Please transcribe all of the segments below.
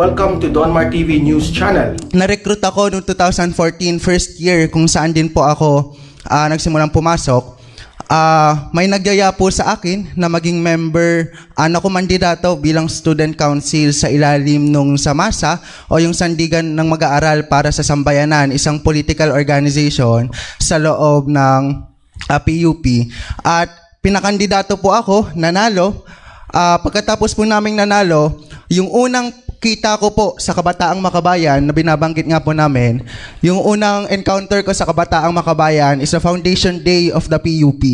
Welcome to Donmar TV News Channel. Na-recruit ako noong 2014 first year kung saan din po ako uh, nagsimulang pumasok. Uh, may nagyaya po sa akin na maging member uh, na kumandidato bilang student council sa ilalim ng Samasa o yung sandigan ng mag-aaral para sa sambayanan, isang political organization sa loob ng uh, PUP. At pinakandidato po ako, nanalo. Uh, pagkatapos po naming nanalo, yung unang kita ko po sa kabataang makabayan na binabanggit nga po namin, yung unang encounter ko sa kabataang makabayan is the Foundation Day of the PUP.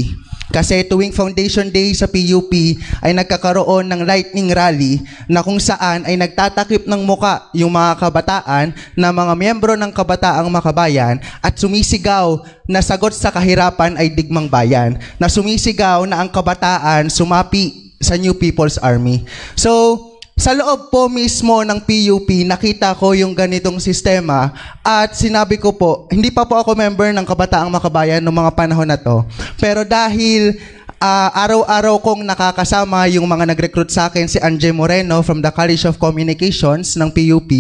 Kasi tuwing Foundation Day sa PUP ay nagkakaroon ng lightning rally na kung saan ay nagtatakip ng muka yung mga kabataan na mga miyembro ng kabataang makabayan at sumisigaw na sagot sa kahirapan ay digmang bayan, na sumisigaw na ang kabataan sumapi sa New People's Army. So, sa loob po mismo ng PUP, nakita ko yung ganitong sistema at sinabi ko po, hindi pa po ako member ng Kabataang Makabayan noong mga panahon na to. Pero dahil uh, araw-araw kong nakakasama yung mga nag-recruit sa akin si Anje Moreno from the College of Communications ng PUP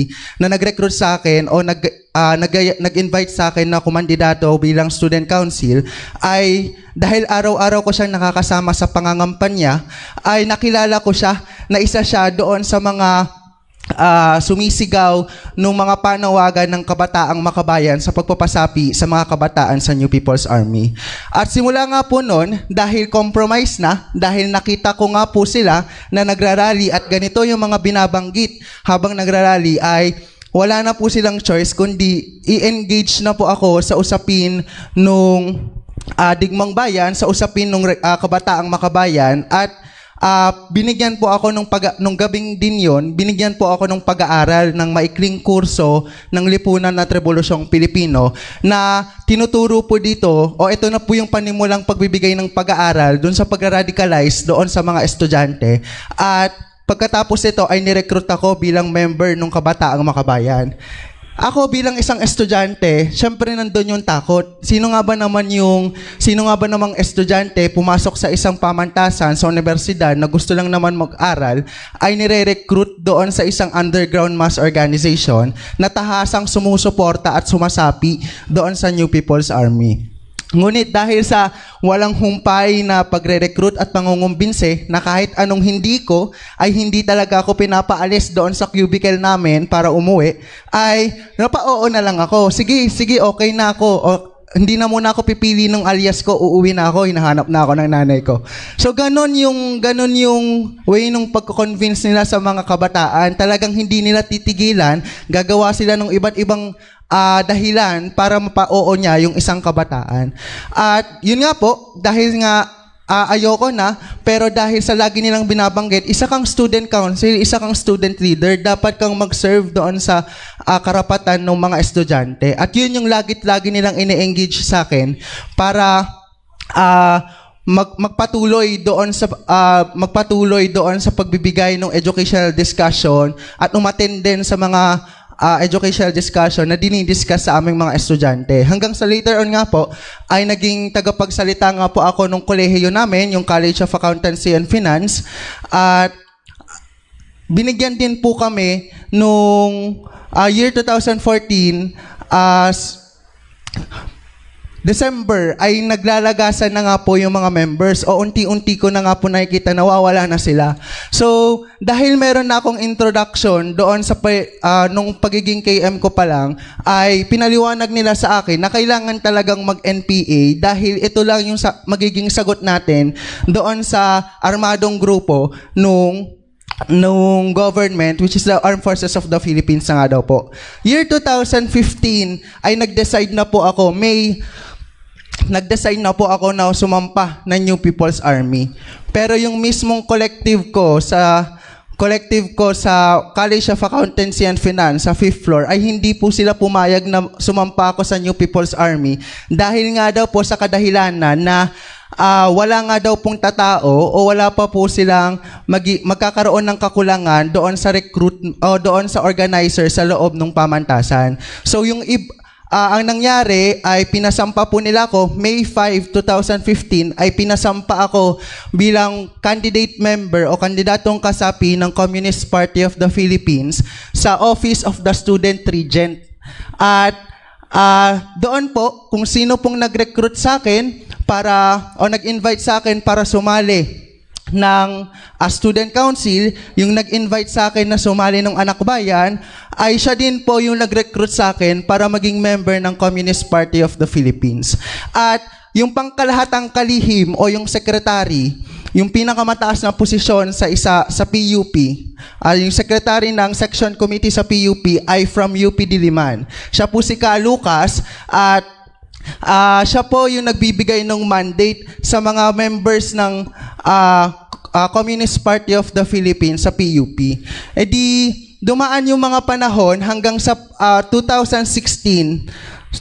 na nag-recruit sa akin o nag, uh, nag, nag-invite sa akin na kumandidato bilang student council ay dahil araw-araw ko siyang nakakasama sa pangangampanya ay nakilala ko siya na isa siya doon sa mga uh, sumisigaw ng mga panawagan ng kabataang makabayan sa pagpapasapi sa mga kabataan sa New People's Army. At simula nga po noon, dahil compromise na, dahil nakita ko nga po sila na nagrarally at ganito yung mga binabanggit habang nagrarally ay wala na po silang choice kundi i-engage na po ako sa usapin nung uh, digmang bayan, sa usapin nung uh, kabataang makabayan at Uh, binigyan po ako nung, pag, nung gabing din yon, binigyan po ako nung pag-aaral ng maikling kurso ng Lipunan at Revolusyong Pilipino na tinuturo po dito, o oh, ito na po yung panimulang pagbibigay ng pag-aaral doon sa pag-radicalize doon sa mga estudyante. At pagkatapos ito ay nirecruit ako bilang member ng Kabataang Makabayan. Ako bilang isang estudyante, syempre nandun yung takot. Sino nga ba naman yung, sino nga ba namang estudyante pumasok sa isang pamantasan sa universidad na gusto lang naman mag-aral ay nire-recruit doon sa isang underground mass organization na tahasang sumusuporta at sumasapi doon sa New People's Army. Ngunit dahil sa walang humpay na pagre-recruit at pangungumbinse na kahit anong hindi ko ay hindi talaga ako pinapaalis doon sa cubicle namin para umuwi, ay napa-oo na lang ako. Sige, sige, okay na ako. O, hindi na muna ako pipili ng alias ko, uuwi na ako, hinahanap na ako ng nanay ko. So ganon yung ganon yung way nung pagko-convince nila sa mga kabataan, talagang hindi nila titigilan, gagawa sila ng iba't ibang uh, dahilan para mapao niya yung isang kabataan. At yun nga po, dahil nga uh, ayoko na, pero dahil sa lagi nilang binabanggit, isa kang student council, isa kang student leader, dapat kang mag-serve doon sa uh, karapatan ng mga estudyante. At yun yung lagit-lagi nilang ini-engage sa akin para uh, mag magpatuloy doon sa uh, magpatuloy doon sa pagbibigay ng educational discussion at umattend din sa mga uh, educational discussion na dinidiscuss sa aming mga estudyante. Hanggang sa later on nga po, ay naging tagapagsalita nga po ako nung kolehiyo namin, yung College of Accountancy and Finance. At binigyan din po kami nung uh, year 2014 as uh, December ay naglalagasan na nga po yung mga members o unti-unti ko na nga po nakikita nawawala na sila. So, dahil meron na akong introduction doon sa uh, nung pagiging KM ko pa lang, ay pinaliwanag nila sa akin na kailangan talagang mag-NPA dahil ito lang yung sa- magiging sagot natin doon sa armadong grupo nung nung government, which is the Armed Forces of the Philippines na nga daw po. Year 2015 ay nag-decide na po ako, may nag na po ako na sumampa ng New People's Army. Pero yung mismong collective ko sa collective ko sa College of Accountancy and Finance sa 5th floor ay hindi po sila pumayag na sumampa ako sa New People's Army dahil nga daw po sa kadahilanan na uh, wala nga daw pong tatao o wala pa po silang mag- magkakaroon ng kakulangan doon sa recruit o doon sa organizer sa loob ng pamantasan. So yung ib- Uh, ang nangyari ay pinasampa po nila ako May 5, 2015 ay pinasampa ako bilang candidate member o kandidatong kasapi ng Communist Party of the Philippines sa Office of the Student Regent. At uh, doon po kung sino pong nag-recruit sa akin para o nag-invite sa akin para sumali ng uh, student council, yung nag-invite sa akin na sumali ng anak bayan, ay siya din po yung nag-recruit sa akin para maging member ng Communist Party of the Philippines. At yung pangkalahatang kalihim o yung secretary, yung pinakamataas na posisyon sa isa sa PUP, uh, ah, yung secretary ng section committee sa PUP ay from UP Diliman. Siya po si Ka Lucas at uh, siya po yung nagbibigay ng mandate sa mga members ng uh, uh, Communist Party of the Philippines sa PUP. E eh di, dumaan yung mga panahon hanggang sa uh, 2016.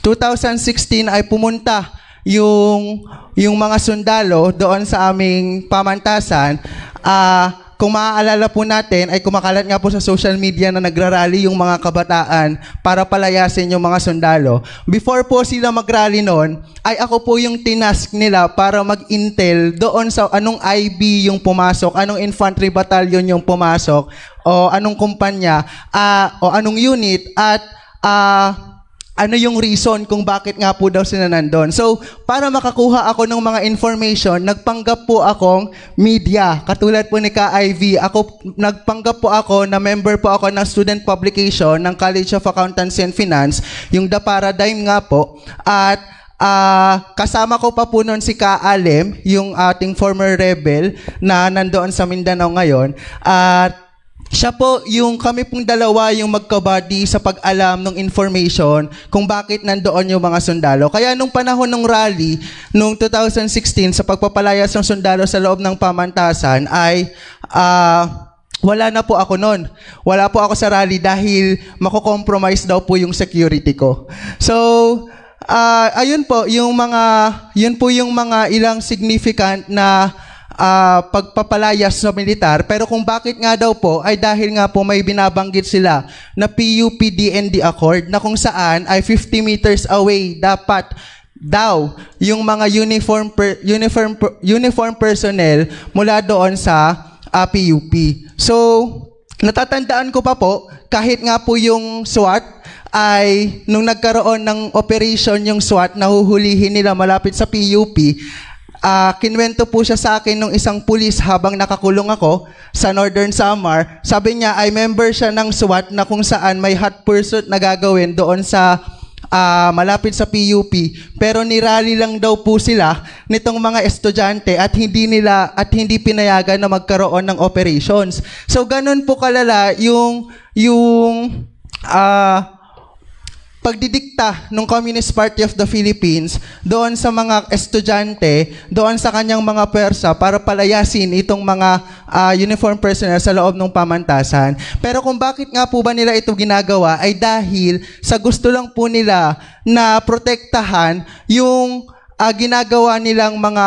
2016 ay pumunta yung yung mga sundalo doon sa aming pamantasan uh, kung maaalala po natin, ay kumakalat nga po sa social media na nagrarally yung mga kabataan para palayasin yung mga sundalo. Before po sila magrally noon, ay ako po yung tinask nila para mag-intel doon sa anong IB yung pumasok, anong infantry battalion yung pumasok, o anong kumpanya, uh, o anong unit, at uh, ano yung reason kung bakit nga po daw sila nandun. So, para makakuha ako ng mga information, nagpanggap po akong media. Katulad po ni Ka IV, ako, nagpanggap po ako na member po ako ng student publication ng College of Accountancy and Finance, yung The Paradigm nga po. At uh, kasama ko pa po noon si Ka Alem, yung ating former rebel na nandoon sa Mindanao ngayon. At uh, siya po, yung kami pong dalawa yung magkabadi sa pag-alam ng information kung bakit nandoon yung mga sundalo. Kaya nung panahon ng rally, nung 2016, sa pagpapalayas ng sundalo sa loob ng pamantasan, ay uh, wala na po ako noon. Wala po ako sa rally dahil mako-compromise daw po yung security ko. So, uh, ayun po, yung mga, yun po yung mga ilang significant na uh, ah, pagpapalayas sa militar. Pero kung bakit nga daw po, ay dahil nga po may binabanggit sila na PUP-DND Accord na kung saan ay 50 meters away dapat daw yung mga uniform per, uniform uniform personnel mula doon sa uh, ah, PUP. So, natatandaan ko pa po kahit nga po yung SWAT ay nung nagkaroon ng operation yung SWAT nahuhulihin nila malapit sa PUP uh, kinwento po siya sa akin ng isang pulis habang nakakulong ako sa Northern Samar. Sabi niya ay member siya ng SWAT na kung saan may hot pursuit na gagawin doon sa uh, malapit sa PUP. Pero nirally lang daw po sila nitong mga estudyante at hindi nila at hindi pinayagan na magkaroon ng operations. So ganun po kalala yung yung uh, pagdidikta ng Communist Party of the Philippines doon sa mga estudyante, doon sa kanyang mga pwersa para palayasin itong mga uh, ah, uniform personnel sa loob ng pamantasan. Pero kung bakit nga po ba nila ito ginagawa ay dahil sa gusto lang po nila na protektahan yung uh, ginagawa nilang mga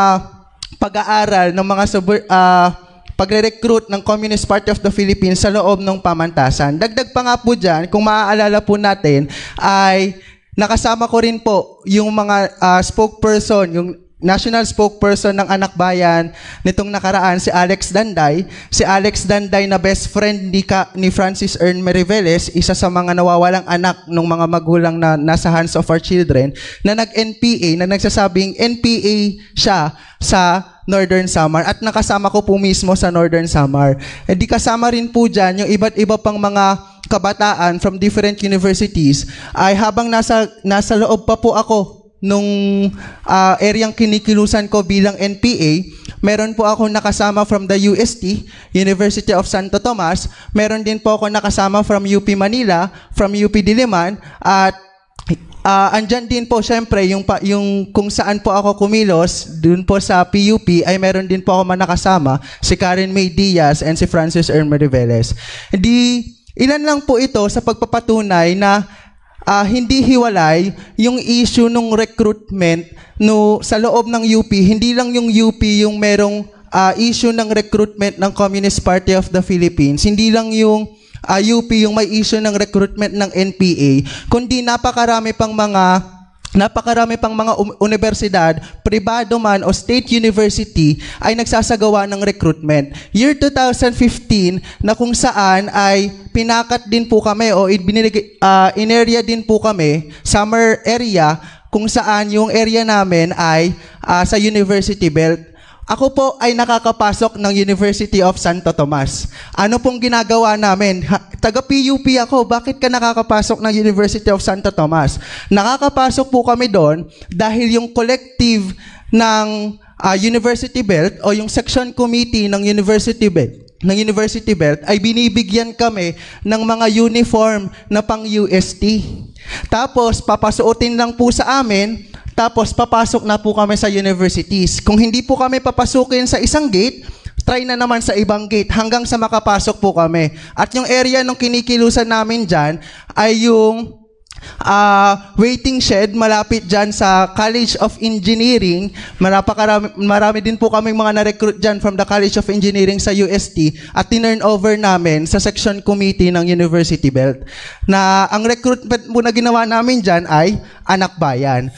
pag-aaral ng mga sub- uh, ah, pagre-recruit ng Communist Party of the Philippines sa loob ng pamantasan. Dagdag pa nga po dyan, kung maaalala po natin, ay nakasama ko rin po yung mga uh, spokesperson, yung national spokesperson ng anak bayan nitong nakaraan si Alex Danday. Si Alex Danday na best friend ni, Ka, ni Francis Ern Meriveles, isa sa mga nawawalang anak ng mga magulang na nasa hands of our children, na nag-NPA, na nagsasabing NPA siya sa Northern Samar at nakasama ko po mismo sa Northern Samar. Eh di kasama rin po dyan yung iba't iba pang mga kabataan from different universities ay habang nasa, nasa loob pa po ako nung uh, ah, areang kinikilusan ko bilang NPA, meron po ako nakasama from the UST, University of Santo Tomas. Meron din po ako nakasama from UP Manila, from UP Diliman, at uh, andyan din po syempre yung, yung kung saan po ako kumilos, dun po sa PUP ay meron din po ako manakasama, si Karen May Diaz and si Francis Erma Riveles. Di, ilan lang po ito sa pagpapatunay na uh, hindi hiwalay yung issue nung recruitment no, sa loob ng UP. Hindi lang yung UP yung merong uh, issue ng recruitment ng Communist Party of the Philippines. Hindi lang yung uh, ah, UP yung may issue ng recruitment ng NPA, kundi napakarami pang mga Napakarami pang mga um- universidad, pribado man o state university ay nagsasagawa ng recruitment. Year 2015 na kung saan ay pinakat din po kami o uh, ah, in area din po kami, summer area, kung saan yung area namin ay uh, sa University Belt. Ako po ay nakakapasok ng University of Santo Tomas. Ano pong ginagawa namin? Ha, taga PUP ako, bakit ka nakakapasok ng University of Santo Tomas? Nakakapasok po kami doon dahil yung collective ng uh, University Belt o yung section committee ng University Belt ng University Belt ay binibigyan kami ng mga uniform na pang UST. Tapos papasuotin lang po sa amin tapos papasok na po kami sa universities. Kung hindi po kami papasukin sa isang gate, try na naman sa ibang gate hanggang sa makapasok po kami. At yung area nung kinikilusan namin dyan ay yung uh, waiting shed malapit dyan sa College of Engineering. Marapakarami, marami din po kaming mga na-recruit dyan from the College of Engineering sa UST at tinurn over namin sa section committee ng University Belt na ang recruitment po na ginawa namin dyan ay anak bayan.